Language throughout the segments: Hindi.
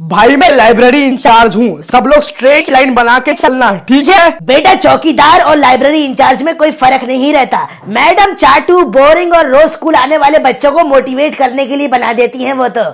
भाई मैं लाइब्रेरी इंचार्ज हूँ सब लोग स्ट्रेट लाइन बना के चलना ठीक है बेटा चौकीदार और लाइब्रेरी इंचार्ज में कोई फर्क नहीं रहता मैडम चाटू बोरिंग और रोज स्कूल आने वाले बच्चों को मोटिवेट करने के लिए बना देती हैं वो तो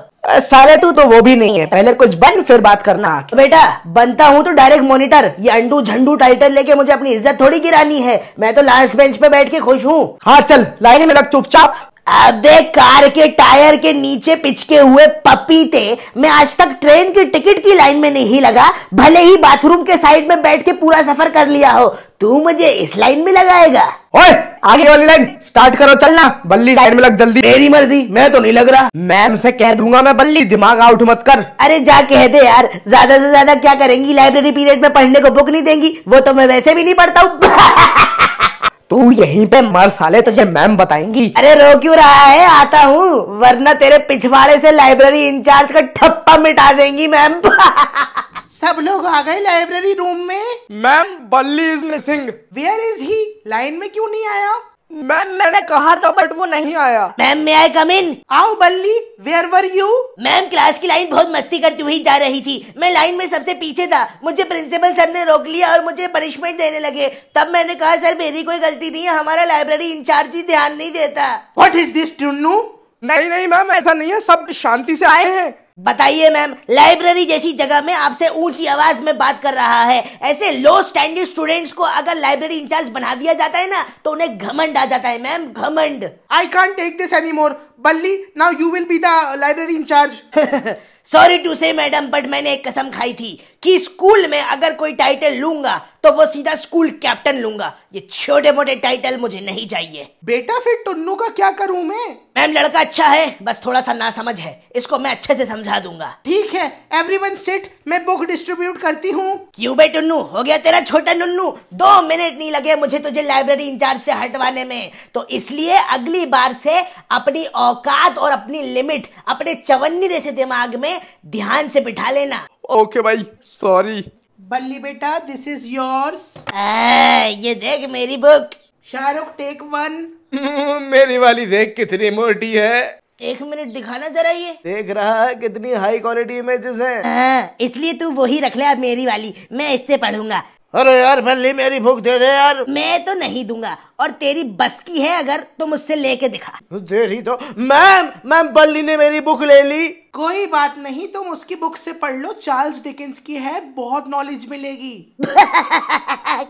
सारे तू तो वो भी नहीं है पहले कुछ बन फिर बात करना बेटा बनता हूँ तो डायरेक्ट मॉनिटर ये अंडू झंडू टाइटल लेके मुझे अपनी इज्जत थोड़ी गिरानी है मैं तो लास्ट बेंच पे बैठ के खुश हूँ हाँ चल लाइन में लग चुपचाप अबे कार के टायर के नीचे पिचके हुए पपीते मैं आज तक ट्रेन की टिकट की लाइन में नहीं लगा भले ही बाथरूम के साइड में बैठ के पूरा सफर कर लिया हो तू मुझे इस लाइन में लगाएगा ओए आगे वाली लाइन स्टार्ट करो चलना बल्ली लाइन में लग जल्दी मेरी मर्जी मैं तो नहीं लग रहा मैम से कह दूंगा मैं बल्ली दिमाग आउट मत कर अरे जा कह दे यार ज्यादा से ज्यादा क्या करेंगी लाइब्रेरी पीरियड में पढ़ने को बुक नहीं देंगी वो तो मैं वैसे भी नहीं पढ़ता हूँ तू यहीं पे मर साले तुझे मैम बताएंगी अरे रो क्यों रहा है आता हूँ वरना तेरे पिछवाड़े से लाइब्रेरी इंचार्ज का ठप्पा मिटा देंगी मैम सब लोग आ गए लाइब्रेरी रूम में ma'am Balli is missing where is he line में क्यों नहीं आया मैम मैंने कहा था बट वो नहीं आया मैम मैं आई कम इन आओ Balli where were you ma'am class की लाइन बहुत मस्ती करती हुई जा रही थी मैं लाइन में सबसे पीछे था मुझे प्रिंसिपल सर ने रोक लिया और मुझे पनिशमेंट देने लगे तब मैंने कहा सर मेरी कोई गलती नहीं है हमारा लाइब्रेरी इंचार्ज ही ध्यान नहीं देता वट इज दिस टू नहीं नहीं मैम ऐसा नहीं है सब शांति से आए हैं बताइए मैम लाइब्रेरी जैसी जगह में आपसे ऊंची आवाज में बात कर रहा है ऐसे लो स्टैंडर्ड स्टूडेंट्स को अगर लाइब्रेरी इंचार्ज बना दिया जाता है ना तो उन्हें घमंड आ जाता है मैम घमंड I can't take this any more Balli now you will be the library incharge sorry to say madam but मैंने एक कसम खाई थी कि स्कूल में अगर कोई टाइटल लूंगा तो वो सीधा स्कूल कैप्टन लूंगा ये छोटे मोटे टाइटल मुझे नहीं चाहिए बेटा फिर टुन्नू का क्या करूं मैं मैम लड़का अच्छा है बस थोड़ा सा नासमझ है इसको मैं अच्छे से समझा दूंगा ठीक है एवरीवन सिट मैं बुक डिस्ट्रीब्यूट करती हूँ क्यों बे टुन्नू हो गया तेरा छोटा नुन्नू दो मिनट नहीं लगे मुझे तुझे लाइब्रेरी इंचार्ज से हटवाने में तो इसलिए अगली बार से अपनी औकात और अपनी लिमिट अपने चवन्नी जैसे दिमाग में ध्यान से बिठा लेना ओके भाई सॉरी बल्ली बेटा दिस इज योर्स ये देख मेरी book Shahrukh take one hmm, मेरी वाली देख कितनी मोटी है एक मिनट दिखाना जरा ये देख रहा है कितनी हाई क्वालिटी इमेजेस हैं। इसलिए तू वही रख ले मेरी वाली मैं इससे पढ़ूंगा अरे यार फल्ली मेरी भूख दे दे यार मैं तो नहीं दूंगा और तेरी बस की है अगर तो मुझसे लेके दिखा तो दे रही तो मैम मैम बल्ली ने मेरी बुक ले ली कोई बात नहीं तुम उसकी बुक से पढ़ लो चार्ल्स डिकेंस की है बहुत नॉलेज मिलेगी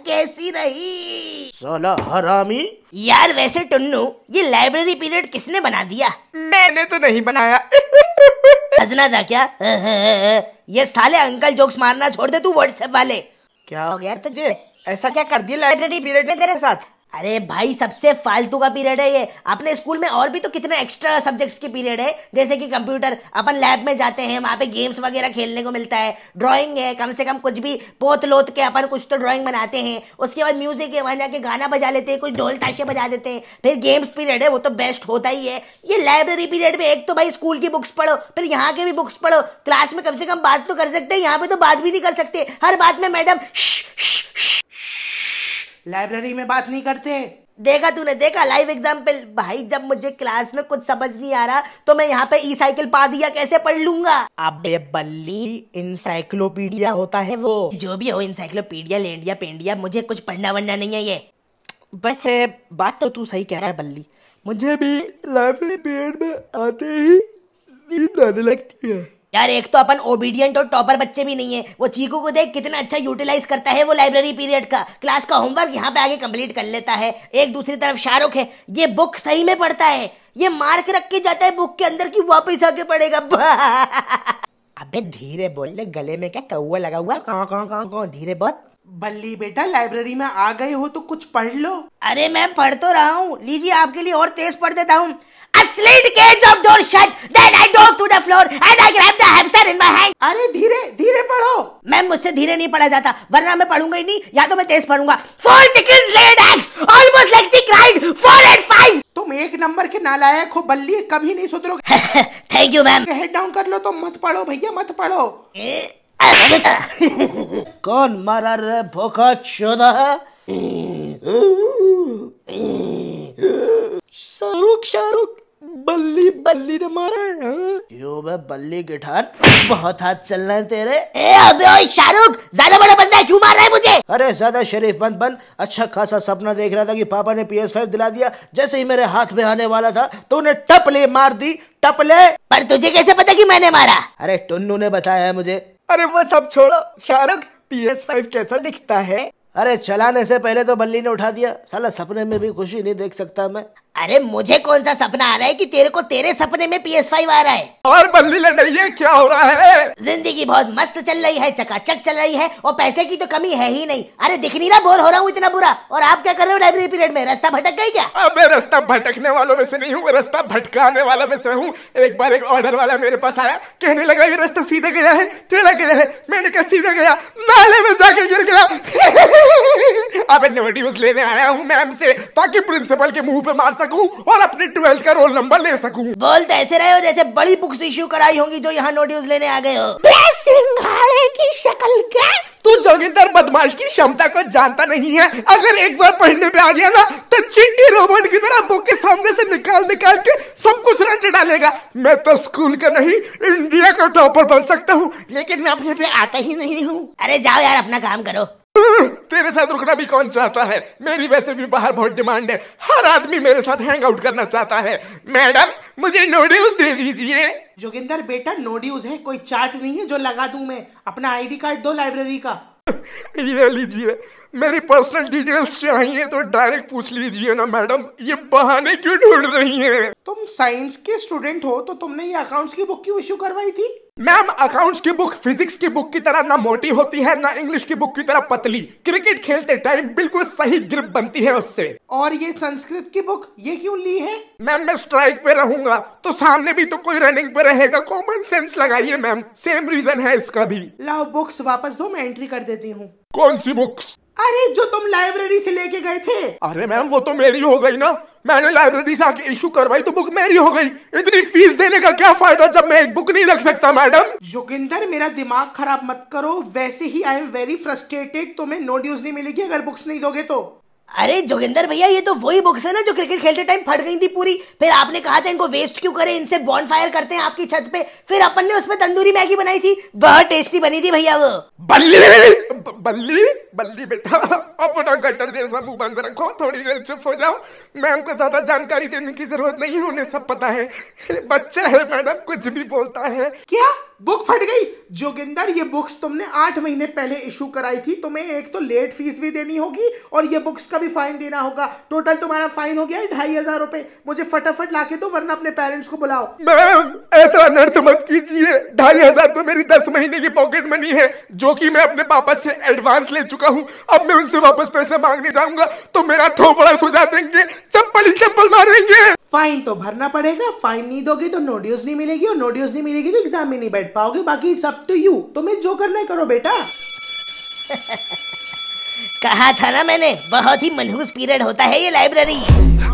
कैसी रही सोला हरामी यार वैसे टुन्नू ये लाइब्रेरी पीरियड किसने बना दिया मैंने तो नहीं बनाया हजना था क्या ये साले अंकल जोक्स मारना छोड़ दे तू व्हाट्सएप वाले क्या हो गया तुझे तो ऐसा क्या कर दिया लाइब्रेरी पीरियड में तेरे साथ अरे भाई सबसे फालतू का पीरियड है ये अपने स्कूल में और भी तो कितने एक्स्ट्रा सब्जेक्ट्स के पीरियड है जैसे कि कंप्यूटर अपन लैब में जाते हैं वहाँ पे गेम्स वगैरह खेलने को मिलता है ड्राइंग है कम से कम कुछ भी पोत लोत के अपन कुछ तो ड्राइंग बनाते हैं उसके बाद म्यूजिक है वहाँ जाके गाना बजा लेते हैं कुछ ढोल ताशे बजा देते हैं फिर गेम्स पीरियड है वो तो बेस्ट होता ही है ये लाइब्रेरी पीरियड में एक तो भाई स्कूल की बुक्स पढ़ो फिर यहाँ के भी बुक्स पढ़ो क्लास में कम से कम बात तो कर सकते हैं यहाँ पे तो बात भी नहीं कर सकते हर बात में मैडम लाइब्रेरी में बात नहीं करते देखा तूने देखा लाइव एग्जाम्पल भाई जब मुझे क्लास में कुछ समझ नहीं आ रहा तो मैं यहाँ पे ई साइकिल पा दिया कैसे पढ़ लूंगा अबे बल्ली इंसाइक्लोपीडिया होता है वो जो भी हो इंसाइक्लोपीडिया लेंडिया पेंडिया मुझे कुछ पढ़ना वढ़ना नहीं है ये बस बात तो तू सही कह रहा है बल्ली मुझे भी लाइब्रेरी पीरियड में आते ही नींद आने लगती है यार एक तो अपन ओबीडियंट और टॉपर बच्चे भी नहीं है वो चीकू को देख कितना अच्छा यूटिलाइज करता है वो लाइब्रेरी पीरियड का क्लास का होमवर्क यहाँ पे आगे कंप्लीट कर लेता है एक दूसरी तरफ शाहरुख है ये बुक सही में पढ़ता है ये मार्क रख के जाता है बुक के अंदर की वापिस आके पड़ेगा अबे धीरे बोल ले गले में क्या कौआ लगा हुआ कहाँ कहाँ कहाँ कहाँ धीरे बहुत बल्ली बेटा लाइब्रेरी में आ गए हो तो कुछ पढ़ लो अरे मैं पढ़ तो रहा हूँ लीजिए आपके लिए और तेज पढ़ देता हूँ I slid cage of door shut. Then I dove to the floor and I grabbed the hamster in my hand. अरे धीरे धीरे पढ़ो मैम मुझसे धीरे नहीं पढ़ा जाता वरना मैं पढ़ूंगा ही नहीं या तो मैं तेज पढ़ूंगा four seconds later almost like she cried four and five तुम एक नंबर के नालायक हो बल्ली कभी नहीं सुधरोगे thank you ma'am head down कर लो तो मत पढ़ो भैया मत पढ़ो कौन मरा रे भूखा चोदा शाहरुख शाहरुख बल्ली बल्ली ने मारा है हाँ? क्यों बे बल्ली गिठान बहुत हाथ चल रहे हैं तेरे ए अबे ओए शाहरुख ज्यादा बड़ा बंदा क्यों मार रहा है मुझे अरे ज्यादा शरीफ बन बन अच्छा खासा सपना देख रहा था कि पापा ने PS5 दिला दिया जैसे ही मेरे हाथ में आने वाला था तो उन्हें टपले मार दी टपले पर तुझे कैसे पता की मैंने मारा अरे टुन्नू ने बताया है मुझे अरे वो सब छोड़ो शाहरुख PS5 कैसा दिखता है अरे चलाने से पहले तो बल्ली ने उठा दिया साला सपने में भी खुशी नहीं देख सकता मैं अरे मुझे कौन सा सपना आ रहा है कि तेरे को तेरे सपने में पी एस फाइव आ रहा है और बल्ली लड़ रही है क्या हो रहा है जिंदगी बहुत मस्त चल रही है चकाचक चल रही है और पैसे की तो कमी है ही नहीं अरे दिख नहीं रहा बोर हो रहा हूँ इतना बुरा और आप क्या कर रहे हो लाइब्रेरी पीरियड में रास्ता भटक गई क्या अब मैं रास्ता भटकने वालों में से नहीं हूँ रास्ता भटकाने वाला में से हूँ एक बार एक ऑर्डर वाला मेरे पास आया कहने लगा ये रास्ता सीधा गया है टेढ़ा गया है मैंने कहा सीधा गया नाले में जाके गिर गया पे नोटिस लेने आया हूँ मैम से ताकि प्रिंसिपल के मुंह पे मार सकूं और अपने ट्वेल्थ का रोल नंबर ले सकूं बोल तो ऐसे रहे हो जैसे बड़ी बुक्स इश्यू कराई होंगी जो यहाँ नोटिस लेने आ गए हो सिंघाड़े की शक्ल क्या तू जोगिंदर बदमाश की क्षमता को जानता नहीं है अगर एक बार पढ़ने पे आ गया ना तो चिट्ठी रोबोट की तरह बुक के सामने से निकाल निकाल के सब कुछ रंट डालेगा मैं तो स्कूल का नहीं इंडिया का टॉपर बन सकता हूँ लेकिन मैं अपने पे आता ही नहीं हूँ अरे जाओ यार अपना काम करो तेरे साथ रुकना भी कौन चाहता है मेरी वैसे भी बाहर बहुत डिमांड है हर आदमी मेरे साथ हैंग आउट करना चाहता है मैडम मुझे नोड्यूज दे दीजिए जोगिंदर बेटा नोड्यूज है कोई चार्ट नहीं है जो लगा दू मैं अपना आईडी कार्ड दो लाइब्रेरी का ये लीजिए मेरी पर्सनल डिटेल्स चाहिए तो डायरेक्ट पूछ लीजिए ना मैडम ये बहाने क्यों ढूंढ रही हैं तुम साइंस के स्टूडेंट हो तो तुमने ये अकाउंट्स की बुक क्यों इशू करवाई थी मैम अकाउंट्स की बुक फिजिक्स की बुक की तरह ना मोटी होती है ना इंग्लिश की बुक की तरह पतली क्रिकेट खेलते टाइम बिल्कुल सही ग्रिप बनती है उससे और ये संस्कृत की बुक ये क्यों ली है मैम मैं स्ट्राइक पे रहूंगा तो सामने भी तो कोई रनिंग पे रहेगा कॉमन सेंस लगाइए मैम सेम रीजन है इसका भी लाओ बुक्स वापस दो मैं एंट्री कर देती हूँ कौन सी बुक्स अरे जो तुम लाइब्रेरी से लेके गए थे अरे मैम वो तो मेरी हो गई ना मैंने लाइब्रेरी से आके इशू करवाई तो बुक मेरी हो गई इतनी फीस देने का क्या फायदा जब मैं एक बुक नहीं रख सकता मैडम जोगिंदर मेरा दिमाग खराब मत करो वैसे ही आई एम वेरी फ्रस्ट्रेटेड तुम्हें नो ड्यूज नहीं मिलेगी अगर बुक्स नहीं दोगे तो अरे जोगिंदर भैया ये तो वही बुक्स है ना जो क्रिकेट खेलते टाइम फट गई थी पूरी फिर आपने कहा था इनको वेस्ट क्यों करें इनसे बॉन फायर करते हैं आपकी छत पे फिर अपन ने उसमें तंदूरी मैगी बनाई थी बहुत टेस्टी बनी थी भैया वो बल्ली बल्ली बल्ली बेटा अपना गटर जैसा मुंह बंद रखो थोड़ी देर चुप हो जाओ मैं उनको ज्यादा जानकारी देने की जरूरत नहीं है उन्हें सब पता है बच्चा है मैडम कुछ भी बोलता है क्या बुक फट गई जोगिंदर ये बुक्स तुमने आठ महीने पहले इशू कराई थी तुम्हें एक तो लेट फीस भी देनी होगी और ये बुक्स का भी फाइन देना होगा टोटल तुम्हारा फाइन हो गया है ढाई हजार रुपए मुझे फटाफट ला के दो वरना अपने पेरेंट्स को बुलाओ मैम ऐसा नर्थ मत कीजिए ढाई हजार तो मेरी दस महीने की पॉकेट मनी है जो की मैं अपने पापा से एडवांस ले चुका हूँ अब मैं उनसे वापस पैसे मांगने जाऊंगा तो मेरा थोपड़ा सुझा देंगे चप्पल ही चप्पल मारेंगे फाइन तो भरना पड़ेगा फाइन नहीं दोगे तो नो ड्यूज नहीं मिलेगी और नो ड्यूज नहीं मिलेगी तो एग्जाम में नहीं बैठ पाओगे बाकी इट्स अप टू यू तुम्हें जो करना है करो बेटा कहा था ना मैंने बहुत ही मनहूस पीरियड होता है ये लाइब्रेरी